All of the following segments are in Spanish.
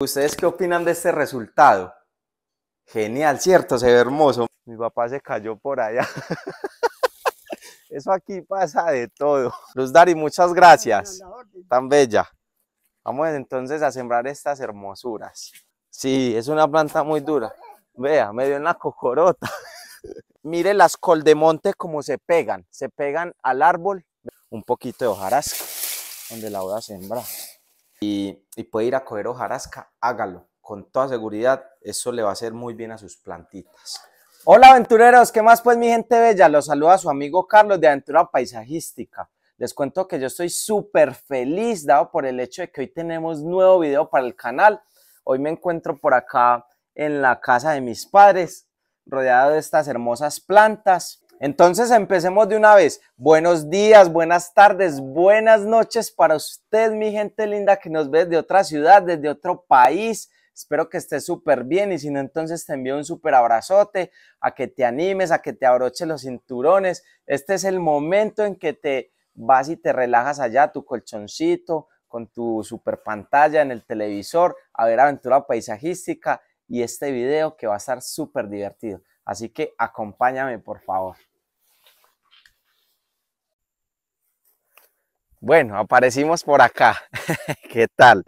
¿Ustedes qué opinan de este resultado? Genial, ¿cierto? Se ve hermoso. Mi papá se cayó por allá. Eso aquí pasa de todo. Luz Dari, muchas gracias. Tan bella. Vamos entonces a sembrar estas hermosuras. Sí, es una planta muy dura. Vea, me dio una cocorota. Mire las coldemonte como se pegan. Se pegan al árbol. Un poquito de hojaras, donde la voy a sembrar y, puede ir a coger hojarasca, hágalo. Con toda seguridad, eso le va a hacer muy bien a sus plantitas. Hola aventureros, ¿qué más pues mi gente bella? Los saluda su amigo Carlos de Aventura Paisajística. Les cuento que yo estoy súper feliz dado por el hecho de que hoy tenemos nuevo video para el canal. Hoy me encuentro por acá en la casa de mis padres, rodeado de estas hermosas plantas. Entonces empecemos de una vez. Buenos días, buenas tardes, buenas noches para usted, mi gente linda que nos ve de otra ciudad, desde otro país. Espero que estés súper bien y si no, entonces te envío un súper abrazote, a que te animes, a que te abroches los cinturones. Este es el momento en que te vas y te relajas allá, tu colchoncito, con tu super pantalla en el televisor, a ver aventura paisajística y este video que va a estar súper divertido. Así que acompáñame, por favor. Bueno, aparecimos por acá. ¿Qué tal?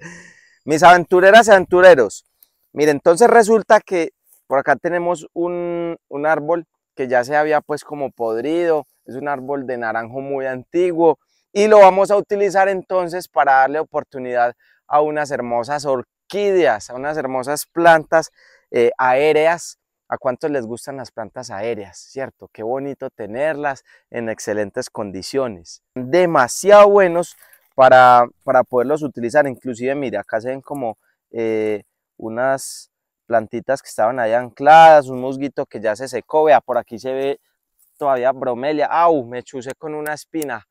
Mis aventureras y aventureros. Mire, entonces resulta que por acá tenemos un, árbol que ya se había pues como podrido. Es un árbol de naranjo muy antiguo y lo vamos a utilizar entonces para darle oportunidad a unas hermosas orquídeas, a unas hermosas plantas eh, aéreas ¿A cuántos les gustan las plantas aéreas? ¿Cierto? Qué bonito tenerlas en excelentes condiciones. Demasiado buenos para, poderlos utilizar. Inclusive, mire, acá se ven como eh, unas plantitas que estaban ahí ancladas, un musguito que ya se secó. Vea, por aquí se ve todavía bromelia. ¡Au! Me chuse con una espina.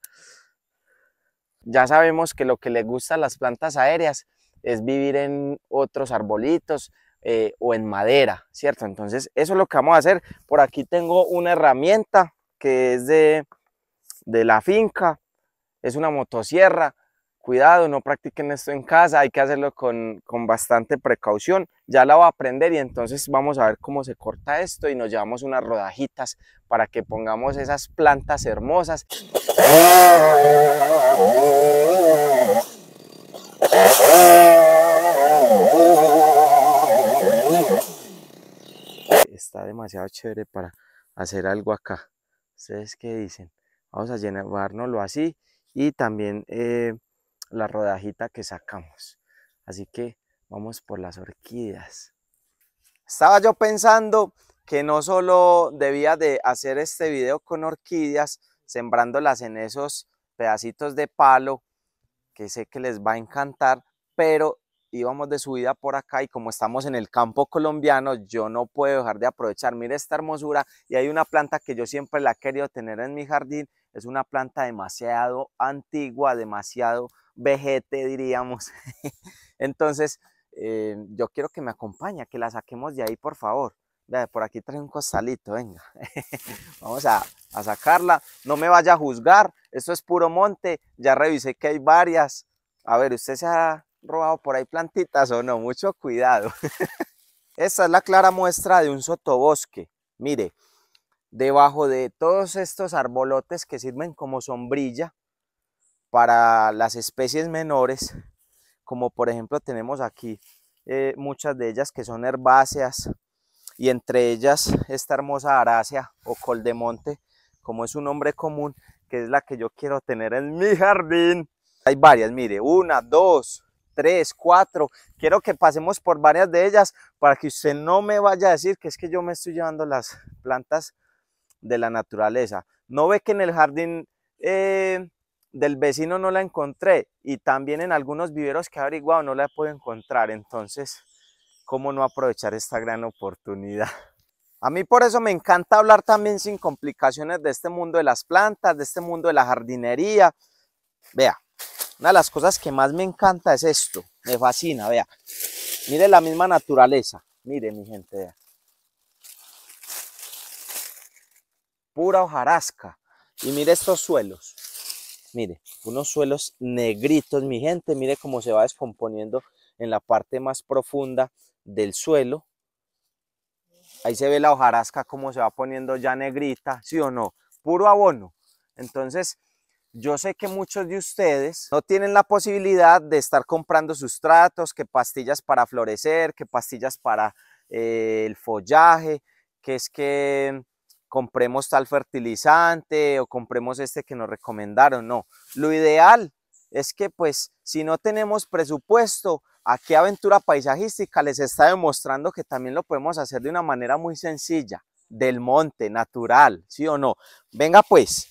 Ya sabemos que lo que le gustan las plantas aéreas es vivir en otros arbolitos, eh, o en madera, ¿cierto? Entonces eso es lo que vamos a hacer. Por aquí tengo una herramienta que es de, de la finca, es una motosierra. Cuidado, no practiquen esto en casa, hay que hacerlo con, con bastante precaución. Ya la voy a aprender y entonces vamos a ver cómo se corta esto y nos llevamos unas rodajitas para que pongamos esas plantas hermosas. está demasiado chévere para hacer algo acá. ¿Ustedes qué dicen? Vamos a lo así y también eh, la rodajita que sacamos. Así que vamos por las orquídeas. Estaba yo pensando que no solo debía de hacer este video con orquídeas, sembrándolas en esos pedacitos de palo, que sé que les va a encantar, pero íbamos de subida por acá y como estamos en el campo colombiano, yo no puedo dejar de aprovechar. Mire esta hermosura y hay una planta que yo siempre la he querido tener en mi jardín. Es una planta demasiado antigua, demasiado vejete, diríamos. Entonces, eh, yo quiero que me acompañe, que la saquemos de ahí, por favor. por aquí trae un costalito, venga. Vamos a, a sacarla. No me vaya a juzgar, esto es puro monte. Ya revisé que hay varias. A ver, usted se ha robado por ahí plantitas o no, mucho cuidado. Esta es la clara muestra de un sotobosque. Mire, debajo de todos estos arbolotes que sirven como sombrilla para las especies menores, como por ejemplo tenemos aquí eh, muchas de ellas que son herbáceas y entre ellas esta hermosa arácea o coldemonte, como es un nombre común, que es la que yo quiero tener en mi jardín. Hay varias, mire, una, dos, tres, cuatro. Quiero que pasemos por varias de ellas para que usted no me vaya a decir que es que yo me estoy llevando las plantas de la naturaleza. No ve que en el jardín eh, del vecino no la encontré y también en algunos viveros que he averiguado no la puedo encontrar. Entonces, ¿cómo no aprovechar esta gran oportunidad? A mí por eso me encanta hablar también sin complicaciones de este mundo de las plantas, de este mundo de la jardinería. Vea, una de las cosas que más me encanta es esto, me fascina, vea. Mire la misma naturaleza, mire mi gente, vea. Pura hojarasca. Y mire estos suelos, mire, unos suelos negritos, mi gente, mire cómo se va descomponiendo en la parte más profunda del suelo. Ahí se ve la hojarasca cómo se va poniendo ya negrita, ¿sí o no? Puro abono. Entonces, yo sé que muchos de ustedes no tienen la posibilidad de estar comprando sustratos, que pastillas para florecer, que pastillas para eh, el follaje, que es que compremos tal fertilizante o compremos este que nos recomendaron. No, lo ideal es que pues si no tenemos presupuesto, aquí Aventura Paisajística les está demostrando que también lo podemos hacer de una manera muy sencilla, del monte, natural, ¿sí o no? Venga pues,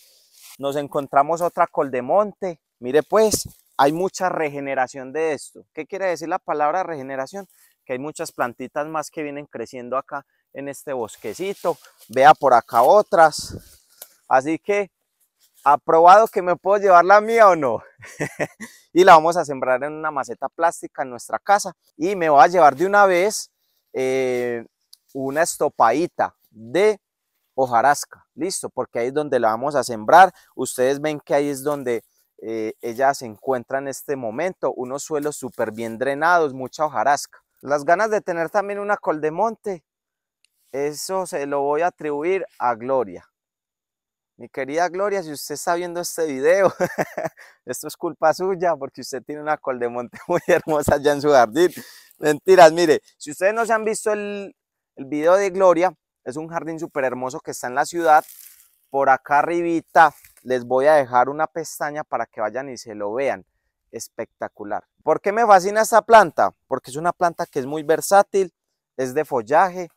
nos encontramos otra col de monte. Mire pues, hay mucha regeneración de esto. ¿Qué quiere decir la palabra regeneración? Que hay muchas plantitas más que vienen creciendo acá en este bosquecito. Vea por acá otras. Así que, aprobado que me puedo llevar la mía o no. y la vamos a sembrar en una maceta plástica en nuestra casa. Y me va a llevar de una vez eh, una estopadita de hojarasca, listo, porque ahí es donde la vamos a sembrar. Ustedes ven que ahí es donde eh, ella se encuentra en este momento, unos suelos súper bien drenados, mucha hojarasca. Las ganas de tener también una col de monte, eso se lo voy a atribuir a Gloria. Mi querida Gloria, si usted está viendo este video, esto es culpa suya porque usted tiene una col de monte muy hermosa allá en su jardín. Mentiras, mire, si ustedes no se han visto el, el video de Gloria, es un jardín súper hermoso que está en la ciudad. Por acá arribita les voy a dejar una pestaña para que vayan y se lo vean. Espectacular. ¿Por qué me fascina esta planta? Porque es una planta que es muy versátil, es de follaje,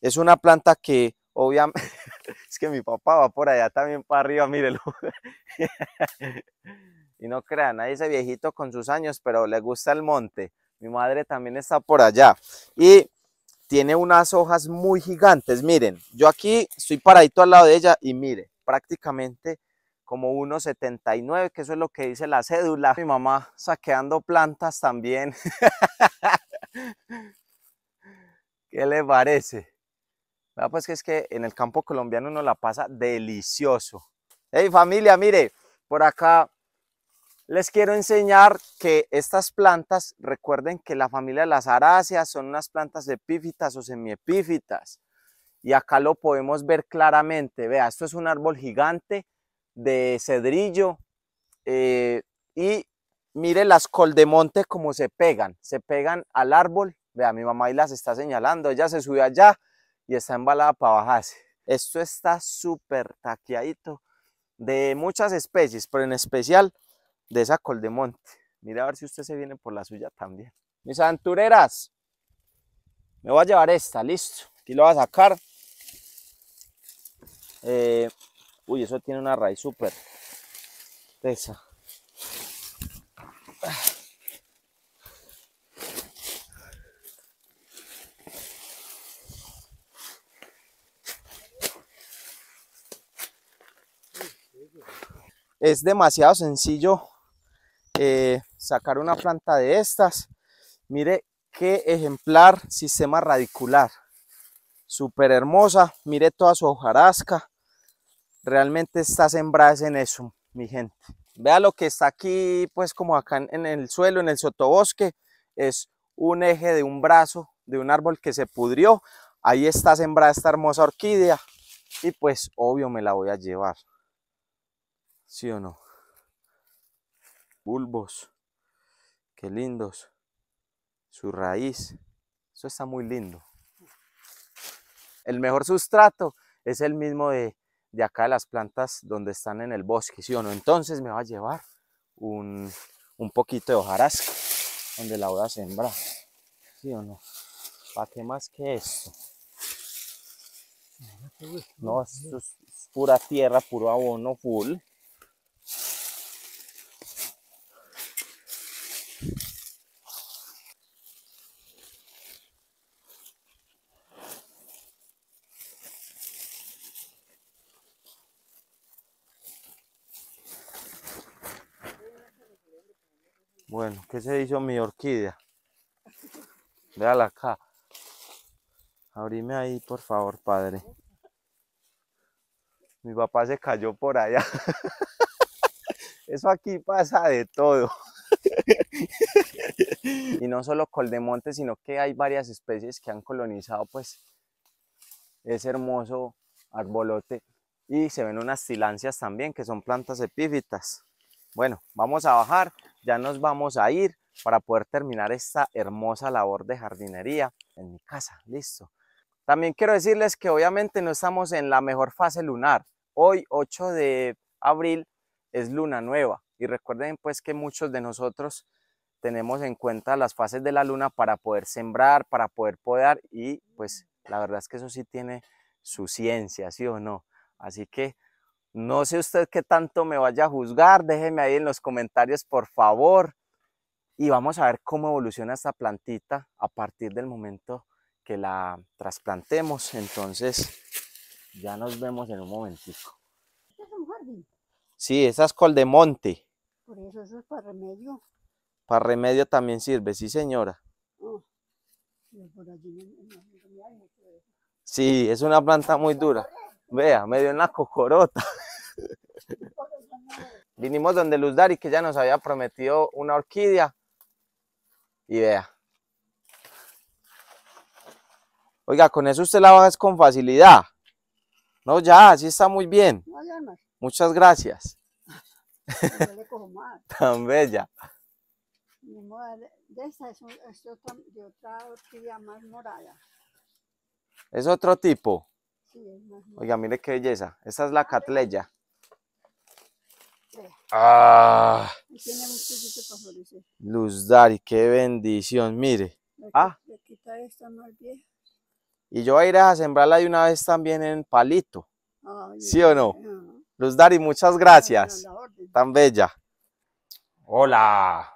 es una planta que obviamente, es que mi papá va por allá también para arriba, mírelo. y no crean, ahí ese viejito con sus años, pero le gusta el monte. Mi madre también está por allá. Y tiene unas hojas muy gigantes. Miren, yo aquí estoy paradito al lado de ella y mire, prácticamente como 1,79, que eso es lo que dice la cédula. Mi mamá saqueando plantas también. ¿Qué le parece? pues que es que en el campo colombiano uno la pasa delicioso. Hey familia, mire, por acá les quiero enseñar que estas plantas, recuerden que la familia de las aráceas son unas plantas epífitas o semiepífitas. Y acá lo podemos ver claramente. Vea, esto es un árbol gigante de cedrillo. Eh, y mire las col como se pegan. Se pegan al árbol. Vea, mi mamá ahí las está señalando. Ella se sube allá y está embalada para bajarse. Esto está súper taqueadito de muchas especies, pero en especial de col de Monte. Mire a ver si usted se viene por la suya también. Mis aventureras, me voy a llevar esta, listo. Aquí lo voy a sacar. Eh, uy, eso tiene una raíz súper tesa. Es demasiado sencillo eh, sacar una planta de estas. Mire qué ejemplar sistema radicular. Súper hermosa. Mire toda su hojarasca. Realmente está sembrada en eso, mi gente. Vea lo que está aquí, pues como acá en el suelo, en el sotobosque. Es un eje de un brazo de un árbol que se pudrió. Ahí está sembrada esta hermosa orquídea. Y pues obvio me la voy a llevar. ¿Sí o no? bulbos. Qué lindos. Su raíz. Eso está muy lindo. El mejor sustrato es el mismo de, de acá de las plantas donde están en el bosque, ¿sí o no? Entonces me va a llevar un, un poquito de hojarasca donde la voy a sembrar, ¿sí o no? ¿Para qué más que eso? No, esto es pura tierra, puro abono full. qué se hizo mi orquídea? Véala acá. Abrime ahí, por favor, padre. Mi papá se cayó por allá. Eso aquí pasa de todo. y no solo monte, sino que hay varias especies que han colonizado pues ese hermoso arbolote y se ven unas silancias también que son plantas epífitas. Bueno, vamos a bajar ya nos vamos a ir para poder terminar esta hermosa labor de jardinería en mi casa, listo. También quiero decirles que obviamente no estamos en la mejor fase lunar. Hoy, 8 de abril, es luna nueva. Y recuerden pues que muchos de nosotros tenemos en cuenta las fases de la luna para poder sembrar, para poder podar y pues la verdad es que eso sí tiene su ciencia, sí o no. Así que no sé usted qué tanto me vaya a juzgar, déjeme ahí en los comentarios por favor. Y vamos a ver cómo evoluciona esta plantita a partir del momento que la trasplantemos. Entonces, ya nos vemos en un momentico. ¿Este es un jardín? Sí, esa es monte Por eso eso es para remedio. Para remedio también sirve, sí señora. Oh, sí, es una planta muy dura. Vea, me dio una cocorota. Vinimos donde Luz Dari, que ya nos había prometido una orquídea. Y vea. Oiga, con eso usted la baja es con facilidad. No, ya, así está muy bien. Muchas gracias. Tan bella. es, otro tipo? Oiga, mire qué belleza. Esta es la ah, catleya. Ah. Luz Dari, qué bendición, mire. Ah. Y yo voy a ir a sembrarla de una vez también en palito. ¿Sí o no? Ah. Luz Dari, muchas gracias. Tan bella. Hola.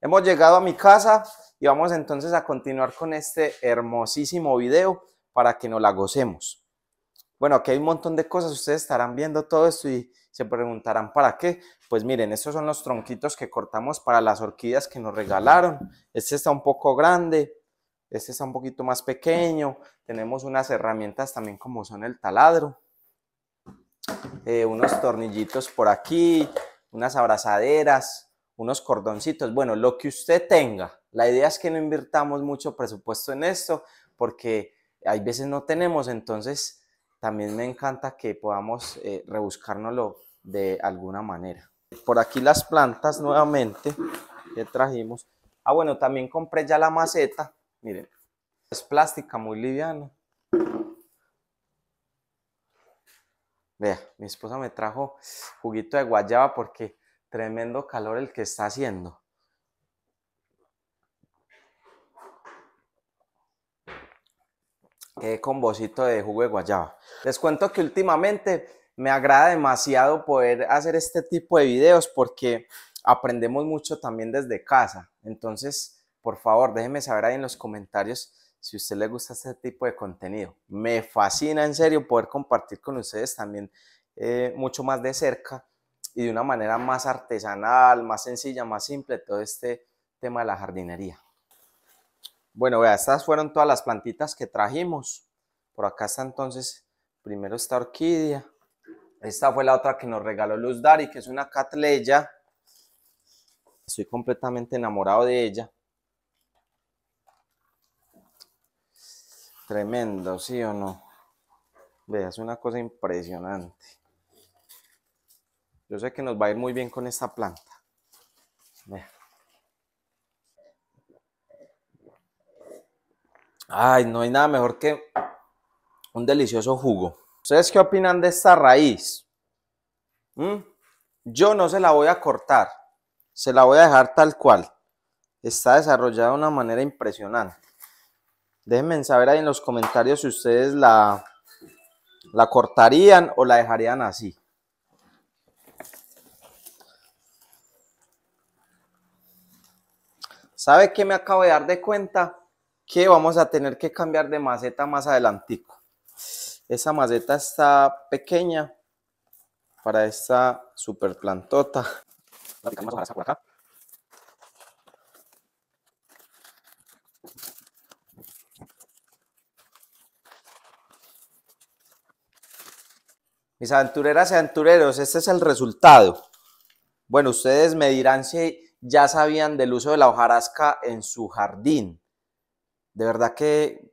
Hemos llegado a mi casa y vamos entonces a continuar con este hermosísimo video para que nos la gocemos. Bueno, aquí hay un montón de cosas, ustedes estarán viendo todo esto y, se preguntarán para qué. Pues miren, estos son los tronquitos que cortamos para las orquídeas que nos regalaron. Este está un poco grande, este está un poquito más pequeño. Tenemos unas herramientas también como son el taladro. Eh, unos tornillitos por aquí, unas abrazaderas, unos cordoncitos. Bueno, lo que usted tenga. La idea es que no invirtamos mucho presupuesto en esto porque hay veces no tenemos, entonces también me encanta que podamos eh, rebuscárnoslo de alguna manera. Por aquí las plantas nuevamente que trajimos. Ah, bueno, también compré ya la maceta. Miren, es plástica, muy liviana. Vea, mi esposa me trajo juguito de guayaba porque tremendo calor el que está haciendo. Eh, con vosito de jugo de guayaba. Les cuento que últimamente me agrada demasiado poder hacer este tipo de videos porque aprendemos mucho también desde casa. Entonces, por favor, déjenme saber ahí en los comentarios si a usted le gusta este tipo de contenido. Me fascina en serio poder compartir con ustedes también eh, mucho más de cerca y de una manera más artesanal, más sencilla, más simple todo este tema de la jardinería. Bueno, vea, estas fueron todas las plantitas que trajimos. Por acá está entonces, primero esta orquídea. Esta fue la otra que nos regaló Luz Dari, que es una catleya. Estoy completamente enamorado de ella. Tremendo, ¿sí o no? Vea, es una cosa impresionante. Yo sé que nos va a ir muy bien con esta planta. Vea. Ay, no hay nada mejor que un delicioso jugo. ¿Ustedes qué opinan de esta raíz? ¿Mm? Yo no se la voy a cortar, se la voy a dejar tal cual. Está desarrollada de una manera impresionante. Déjenme saber ahí en los comentarios si ustedes la, la cortarían o la dejarían así. ¿Sabe qué me acabo de dar de cuenta? que vamos a tener que cambiar de maceta más adelantico. Esa maceta está pequeña para esta superplantota. Mis aventureras y aventureros, este es el resultado. Bueno, ustedes me dirán si ya sabían del uso de la hojarasca en su jardín de verdad que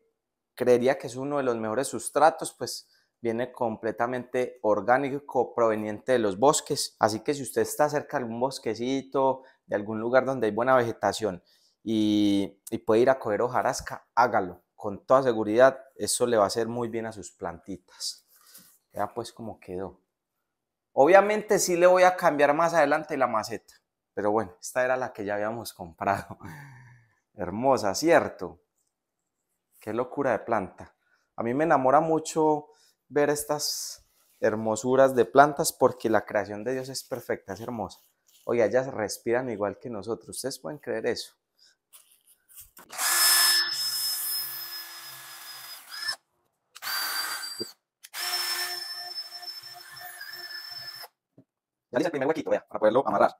creería que es uno de los mejores sustratos, pues viene completamente orgánico proveniente de los bosques. Así que si usted está cerca de algún bosquecito, de algún lugar donde hay buena vegetación y, puede ir a coger hojarasca, hágalo. Con toda seguridad, eso le va a hacer muy bien a sus plantitas. Ya pues como quedó. Obviamente sí le voy a cambiar más adelante la maceta, pero bueno, esta era la que ya habíamos comprado. Hermosa, ¿cierto? Qué locura de planta. A mí me enamora mucho ver estas hermosuras de plantas porque la creación de Dios es perfecta, es hermosa. Oye, ellas respiran igual que nosotros. ¿Ustedes pueden creer eso? Ya hice el primer huequito, vea, para poderlo amarrar.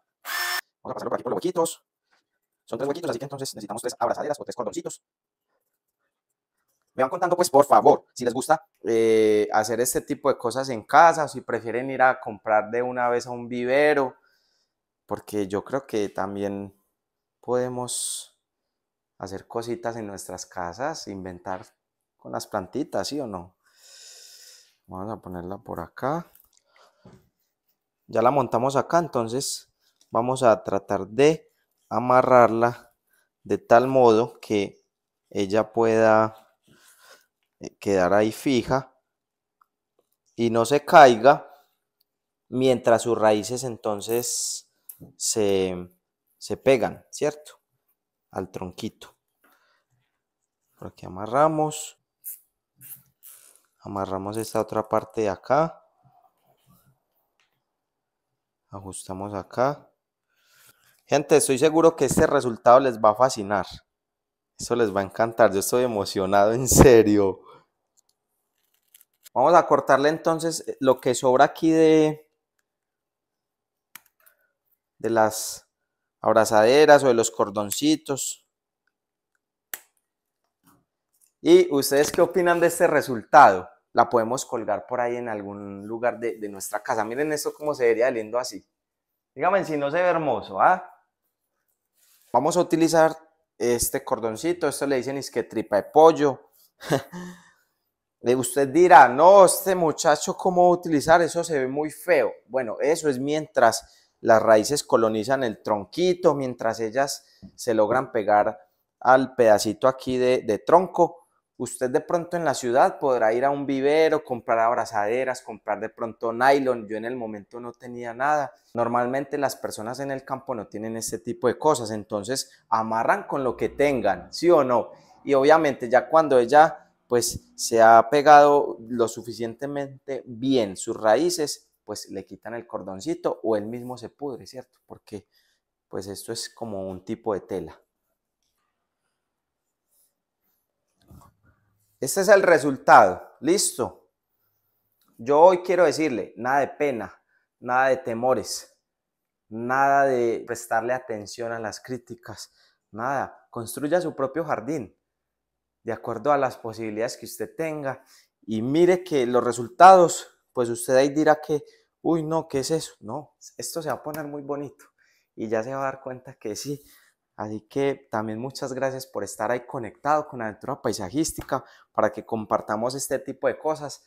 Vamos a pasarlo por aquí por los huequitos. Son tres huequitos, así que entonces necesitamos tres abrazaderas o tres cordoncitos me van contando, pues, por favor, si les gusta eh, hacer este tipo de cosas en casa, o si prefieren ir a comprar de una vez a un vivero, porque yo creo que también podemos hacer cositas en nuestras casas, inventar con las plantitas, ¿sí o no? Vamos a ponerla por acá. Ya la montamos acá, entonces vamos a tratar de amarrarla de tal modo que ella pueda eh, quedar ahí fija y no se caiga mientras sus raíces entonces se, se pegan, ¿cierto? Al tronquito. Por aquí amarramos. Amarramos esta otra parte de acá. Ajustamos acá. Gente, estoy seguro que este resultado les va a fascinar. Eso les va a encantar. Yo estoy emocionado, en serio. Vamos a cortarle entonces eh, lo que sobra aquí de, de las abrazaderas o de los cordoncitos. ¿Y ustedes qué opinan de este resultado? La podemos colgar por ahí en algún lugar de, nuestra casa. Miren esto cómo se vería lindo así. Díganme si no se ve hermoso, ¿ah? Vamos a utilizar este cordoncito. Esto le dicen es que tripa de pollo. Usted dirá, no, este muchacho, ¿cómo utilizar? Eso se ve muy feo. Bueno, eso es mientras las raíces colonizan el tronquito, mientras ellas se logran pegar al pedacito aquí de, de tronco. Usted de pronto en la ciudad podrá ir a un vivero, comprar abrazaderas, comprar de pronto nylon. Yo en el momento no tenía nada. Normalmente las personas en el campo no tienen este tipo de cosas, entonces amarran con lo que tengan, ¿sí o no? Y obviamente ya cuando ella pues se ha pegado lo suficientemente bien sus raíces, pues le quitan el cordoncito o él mismo se pudre, ¿cierto? Porque pues esto es como un tipo de tela. Este es el resultado, listo. Yo hoy quiero decirle, nada de pena, nada de temores, nada de prestarle atención a las críticas, nada, construya su propio jardín de acuerdo a las posibilidades que usted tenga. Y mire que los resultados, pues usted ahí dirá que, uy, no, ¿qué es eso? No, esto se va a poner muy bonito y ya se va a dar cuenta que sí. Así que también muchas gracias por estar ahí conectado con Aventura Paisajística para que compartamos este tipo de cosas.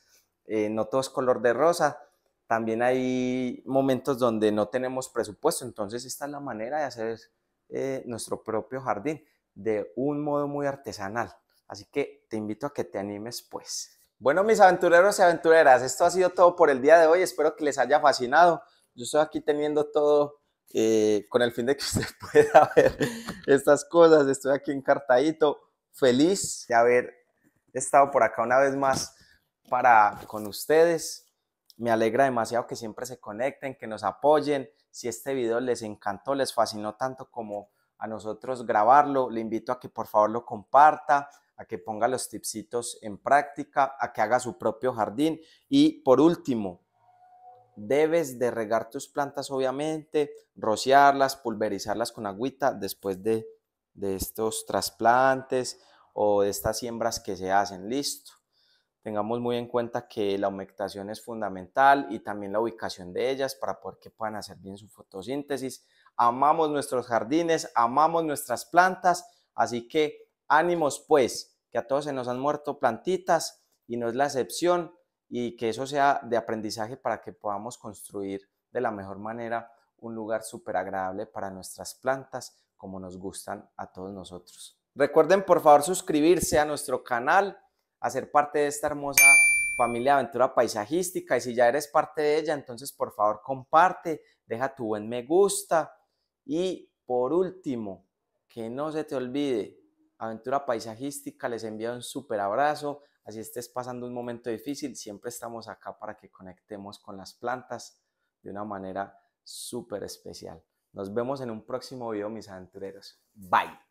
Eh, no todo es color de rosa. También hay momentos donde no tenemos presupuesto, entonces esta es la manera de hacer eh, nuestro propio jardín de un modo muy artesanal. Así que te invito a que te animes pues. Bueno, mis aventureros y aventureras, esto ha sido todo por el día de hoy. Espero que les haya fascinado. Yo estoy aquí teniendo todo eh, con el fin de que usted pueda ver estas cosas. Estoy aquí encartadito, feliz de haber estado por acá una vez más para con ustedes. Me alegra demasiado que siempre se conecten, que nos apoyen. Si este video les encantó, les fascinó tanto como a nosotros grabarlo. Le invito a que por favor lo comparta, a que ponga los tipsitos en práctica, a que haga su propio jardín. Y por último, debes de regar tus plantas, obviamente, rociarlas, pulverizarlas con agüita después de, de estos trasplantes o de estas siembras que se hacen. Listo. Tengamos muy en cuenta que la humectación es fundamental y también la ubicación de ellas para poder que puedan hacer bien su fotosíntesis amamos nuestros jardines, amamos nuestras plantas, así que ánimos pues, que a todos se nos han muerto plantitas y no es la excepción y que eso sea de aprendizaje para que podamos construir de la mejor manera un lugar súper agradable para nuestras plantas como nos gustan a todos nosotros. Recuerden por favor suscribirse a nuestro canal, hacer parte de esta hermosa familia aventura paisajística y si ya eres parte de ella, entonces por favor comparte, deja tu buen me gusta y por último, que no se te olvide, Aventura Paisajística les envía un súper abrazo. Así estés pasando un momento difícil, siempre estamos acá para que conectemos con las plantas de una manera súper especial. Nos vemos en un próximo video, mis aventureros. Bye.